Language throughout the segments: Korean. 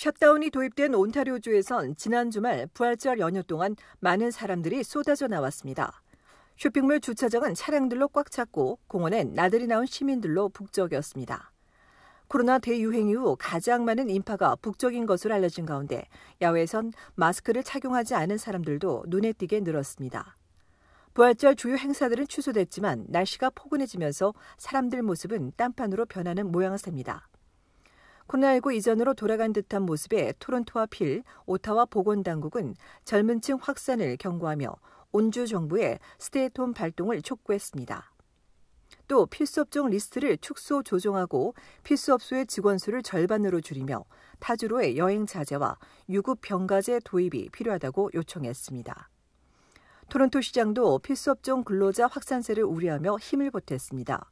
셧다운이 도입된 온타리오주에선 지난 주말 부활절 연휴 동안 많은 사람들이 쏟아져 나왔습니다. 쇼핑몰 주차장은 차량들로 꽉 찼고 공원엔 나들이 나온 시민들로 북적이었습니다. 코로나 대유행 이후 가장 많은 인파가 북적인 것으로 알려진 가운데 야외에선 마스크를 착용하지 않은 사람들도 눈에 띄게 늘었습니다. 부활절 주요 행사들은 취소됐지만 날씨가 포근해지면서 사람들 모습은 딴판으로 변하는 모양새입니다. 코로나19 이전으로 돌아간 듯한 모습에 토론토와 필, 오타와 보건당국은 젊은 층 확산을 경고하며 온주 정부의 스테이트홈 발동을 촉구했습니다. 또 필수업종 리스트를 축소 조정하고 필수업소의 직원 수를 절반으로 줄이며 타주로의 여행 자제와 유급 병가제 도입이 필요하다고 요청했습니다. 토론토 시장도 필수업종 근로자 확산세를 우려하며 힘을 보탰습니다.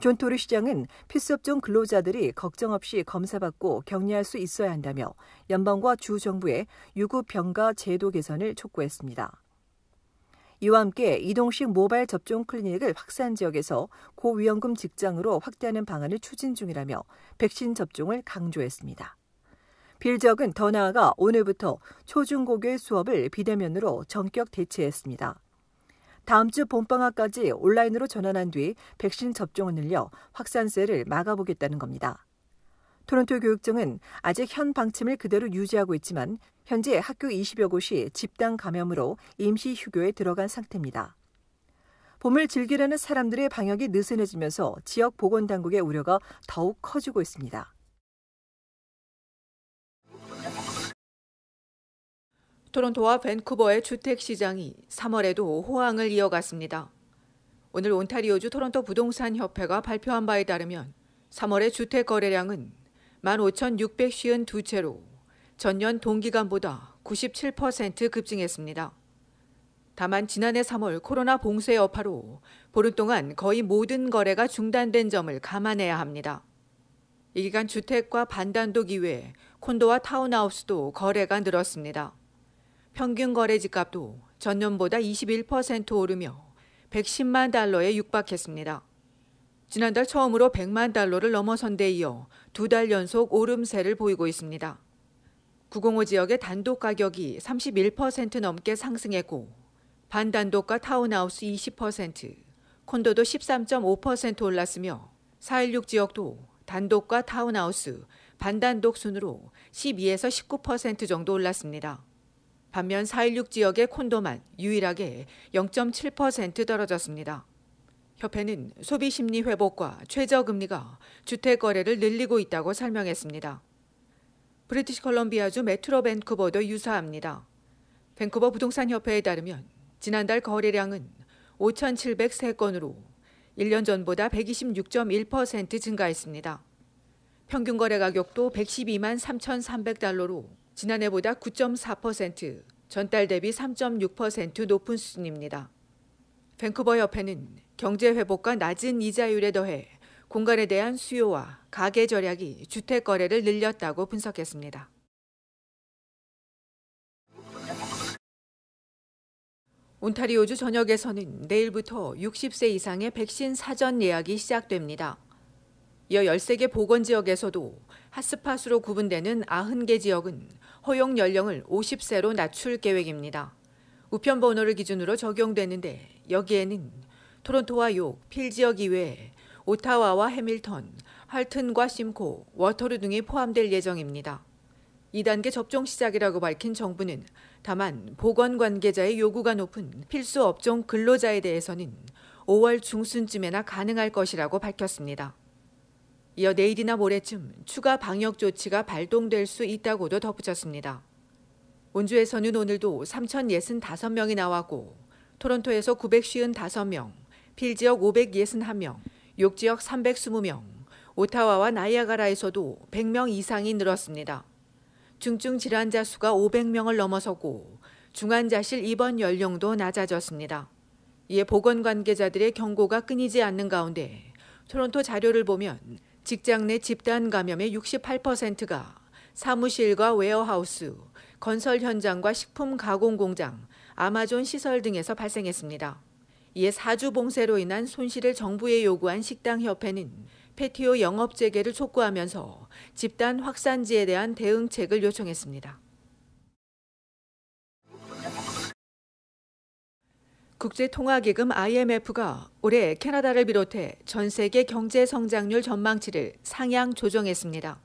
존토르 시장은 필수업종 근로자들이 걱정 없이 검사받고 격리할 수 있어야 한다며 연방과 주정부의 유급 병가 제도 개선을 촉구했습니다. 이와 함께 이동식 모바일 접종 클리닉을 확산 지역에서 고위험금 직장으로 확대하는 방안을 추진 중이라며 백신 접종을 강조했습니다. 빌적은 더 나아가 오늘부터 초중고교의 수업을 비대면으로 전격 대체했습니다. 다음 주 봄방학까지 온라인으로 전환한 뒤 백신 접종을 늘려 확산세를 막아보겠다는 겁니다. 토론토 교육청은 아직 현 방침을 그대로 유지하고 있지만 현재 학교 20여 곳이 집단 감염으로 임시 휴교에 들어간 상태입니다. 봄을 즐기려는 사람들의 방역이 느슨해지면서 지역 보건당국의 우려가 더욱 커지고 있습니다. 토론토와 밴쿠버의 주택 시장이 3월에도 호황을 이어갔습니다. 오늘 온타리오주 토론토 부동산 협회가 발표한 바에 따르면 3월의 주택 거래량은 15,652채로 전년 동기간보다 97% 급증했습니다. 다만 지난해 3월 코로나 봉쇄 여파로 보름 동안 거의 모든 거래가 중단된 점을 감안해야 합니다. 이 기간 주택과 반단독 이외에 콘도와 타운하우스도 거래가 늘었습니다. 평균 거래지값도 전년보다 21% 오르며 110만 달러에 육박했습니다. 지난달 처음으로 100만 달러를 넘어선 데 이어 두 달 연속 오름세를 보이고 있습니다. 905 지역의 단독 가격이 31% 넘게 상승했고 반단독과 타운하우스 20%, 콘도도 13.5% 올랐으며 416 지역도 단독과 타운하우스, 반단독 순으로 12에서 19% 정도 올랐습니다. 반면 4.16 지역의 콘도만 유일하게 0.7% 떨어졌습니다. 협회는 소비 심리 회복과 최저 금리가 주택 거래를 늘리고 있다고 설명했습니다. 브리티시 컬럼비아주 메트로 밴쿠버도 유사합니다. 밴쿠버 부동산 협회에 따르면 지난달 거래량은 5,703건으로 1년 전보다 126.1% 증가했습니다. 평균 거래 가격도 112만 3,300달러로 지난해보다 9.4%, 전달 대비 3.6% 높은 수준입니다. 밴쿠버 협회는 경제 회복과 낮은 이자율에 더해 공간에 대한 수요와 가계 절약이 주택 거래를 늘렸다고 분석했습니다. 온타리오주 전역에서는 내일부터 60세 이상의 백신 사전 예약이 시작됩니다. 이어 13개 보건지역에서도 핫스팟으로 구분되는 90개 지역은 허용 연령을 50세로 낮출 계획입니다. 우편 번호를 기준으로 적용되는데 여기에는 토론토와 욕, 필 지역 이외에 오타와와 해밀턴, 할튼과 심코, 워터루 등이 포함될 예정입니다. 2단계 접종 시작이라고 밝힌 정부는 다만 보건 관계자의 요구가 높은 필수 업종 근로자에 대해서는 5월 중순쯤에나 가능할 것이라고 밝혔습니다. 이어 내일이나 모레쯤 추가 방역 조치가 발동될 수 있다고도 덧붙였습니다. 온주에서는 오늘도 3,065명이 나왔고 토론토에서 955명, 필지역 561명, 욕지역 320명, 오타와와 나이아가라에서도 100명 이상이 늘었습니다. 중증 질환자 수가 500명을 넘어서고 중환자실 입원 연령도 낮아졌습니다. 이에 보건 관계자들의 경고가 끊이지 않는 가운데 토론토 자료를 보면 직장 내 집단 감염의 68%가 사무실과 웨어하우스, 건설 현장과 식품 가공 공장, 아마존 시설 등에서 발생했습니다. 이에 사주 봉쇄로 인한 손실을 정부에 요구한 식당협회는 패티오 영업 재개를 촉구하면서 집단 확산지에 대한 대응책을 요청했습니다. 국제통화기금 IMF가 올해 캐나다를 비롯해 전 세계 경제 성장률 전망치를 상향 조정했습니다.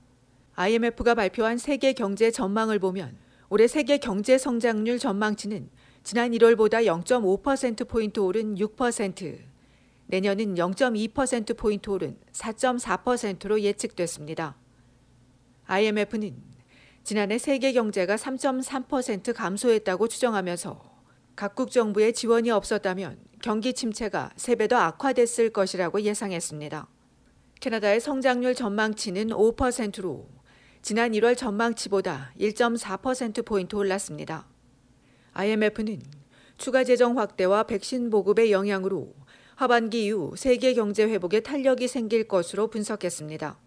IMF가 발표한 세계 경제 전망을 보면 올해 세계 경제 성장률 전망치는 지난 1월보다 0.5%포인트 오른 6%, 내년은 0.2%포인트 오른 4.4%로 예측됐습니다. IMF는 지난해 세계 경제가 3.3% 감소했다고 추정하면서 각국 정부의 지원이 없었다면 경기 침체가 3배더 악화됐을 것이라고 예상했습니다. 캐나다의 성장률 전망치는 5%로 지난 1월 전망치보다 1.4%포인트 올랐습니다. IMF는 추가 재정 확대와 백신 보급의 영향으로 하반기 이후 세계 경제 회복에 탄력이 생길 것으로 분석했습니다.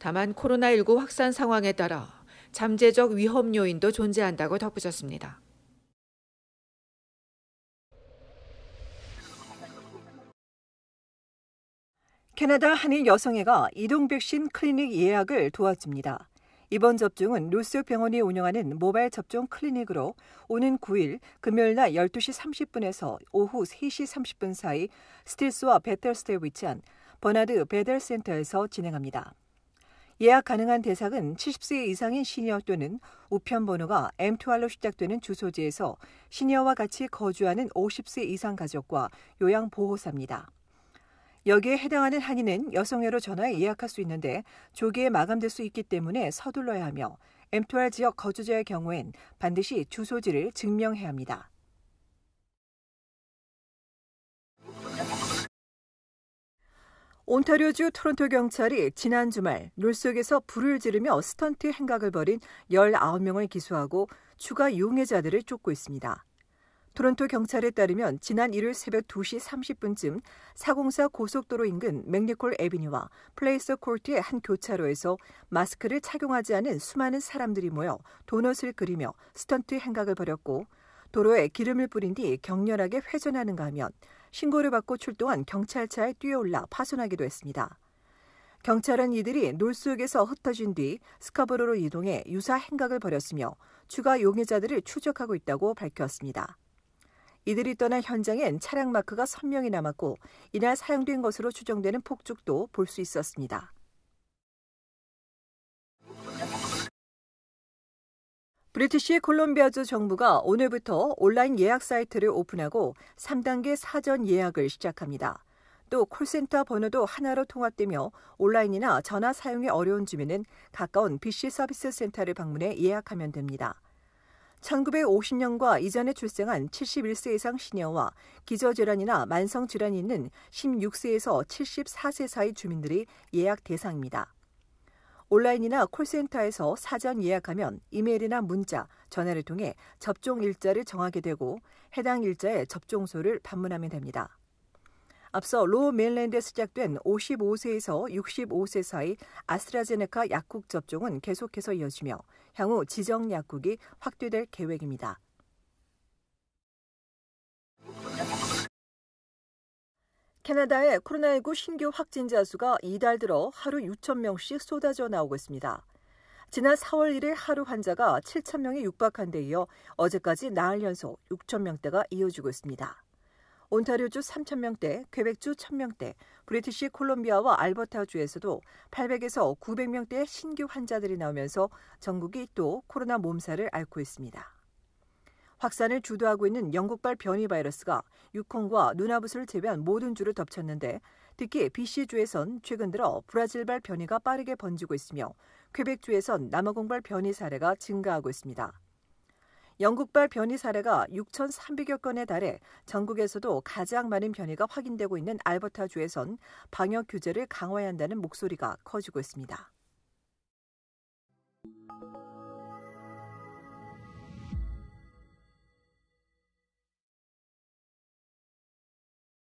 다만 코로나19 확산 상황에 따라 잠재적 위험 요인도 존재한다고 덧붙였습니다. 캐나다 한인 여성애가 이동 백신 클리닉 예약을 도와줍니다. 이번 접종은 루스 병원이 운영하는 모바일 접종 클리닉으로 오는 9일 금요일 날 12시 30분에서 오후 3시 30분 사이 스틸스와 베텔스에 위치한 버나드 베델 센터에서 진행합니다. 예약 가능한 대상은 70세 이상인 시니어 또는 우편 번호가 M2R로 시작되는 주소지에서 시니어와 같이 거주하는 50세 이상 가족과 요양 보호사입니다. 여기에 해당하는 한인은 여성회로 전화해 예약할 수 있는데 조기에 마감될 수 있기 때문에 서둘러야 하며 M2R 지역 거주자의 경우엔 반드시 주소지를 증명해야 합니다. 온타리오주 토론토 경찰이 지난 주말 놀속에서 불을 지르며 스턴트 행각을 벌인 19명을 기소하고 추가 용해자들을 쫓고 있습니다. 토론토 경찰에 따르면 지난 1요일 새벽 2시 30분쯤 404 고속도로 인근 맥니콜 에비뉴와 플레이서 콜트의 한 교차로에서 마스크를 착용하지 않은 수많은 사람들이 모여 도넛을 그리며 스턴트 행각을 벌였고 도로에 기름을 뿌린 뒤 격렬하게 회전하는가 하면 신고를 받고 출동한 경찰차에 뛰어올라 파손하기도 했습니다. 경찰은 이들이 놀수역에서 흩어진 뒤 스카보로로 이동해 유사 행각을 벌였으며 추가 용의자들을 추적하고 있다고 밝혔습니다. 이들이 떠난 현장엔 차량 마크가 선명히 남았고 이날 사용된 것으로 추정되는 폭죽도 볼 수 있었습니다. 브리티시 콜롬비아주 정부가 오늘부터 온라인 예약 사이트를 오픈하고 3단계 사전 예약을 시작합니다. 또 콜센터 번호도 하나로 통합되며 온라인이나 전화 사용이 어려운 주민은 가까운 BC 서비스 센터를 방문해 예약하면 됩니다. 1950년과 이전에 출생한 71세 이상 시녀와 기저질환이나 만성질환이 있는 16세에서 74세 사이 주민들이 예약 대상입니다. 온라인이나 콜센터에서 사전 예약하면 이메일이나 문자, 전화를 통해 접종 일자를 정하게 되고 해당 일자의 접종소를 방문하면 됩니다. 앞서 로멜랜드에 시작된 55세에서 65세 사이 아스트라제네카 약국 접종은 계속해서 이어지며 향후 지정 약국이 확대될 계획입니다. 캐나다의 코로나19 신규 확진자 수가 이달 들어 하루 6천 명씩 쏟아져 나오고 있습니다. 지난 4월 1일 하루 환자가 7천 명에 육박한 데 이어 어제까지 나흘 연속 6천 명대가 이어지고 있습니다. 온타리오주 3,000명대, 퀘벡주 1,000명대, 브리티시 콜롬비아와 알버타주에서도 800에서 900명대의 신규 환자들이 나오면서 전국이 또 코로나 몸살을 앓고 있습니다. 확산을 주도하고 있는 영국발 변이 바이러스가 유콩과 누나부스를 제외한 모든 주를 덮쳤는데 특히 BC주에선 최근 들어 브라질발 변이가 빠르게 번지고 있으며 퀘벡주에선 남아공발 변이 사례가 증가하고 있습니다. 영국발 변이 사례가 6,300여 건에 달해 전국에서도 가장 많은 변이가 확인되고 있는 알버타주에선 방역 규제를 강화해야 한다는 목소리가 커지고 있습니다.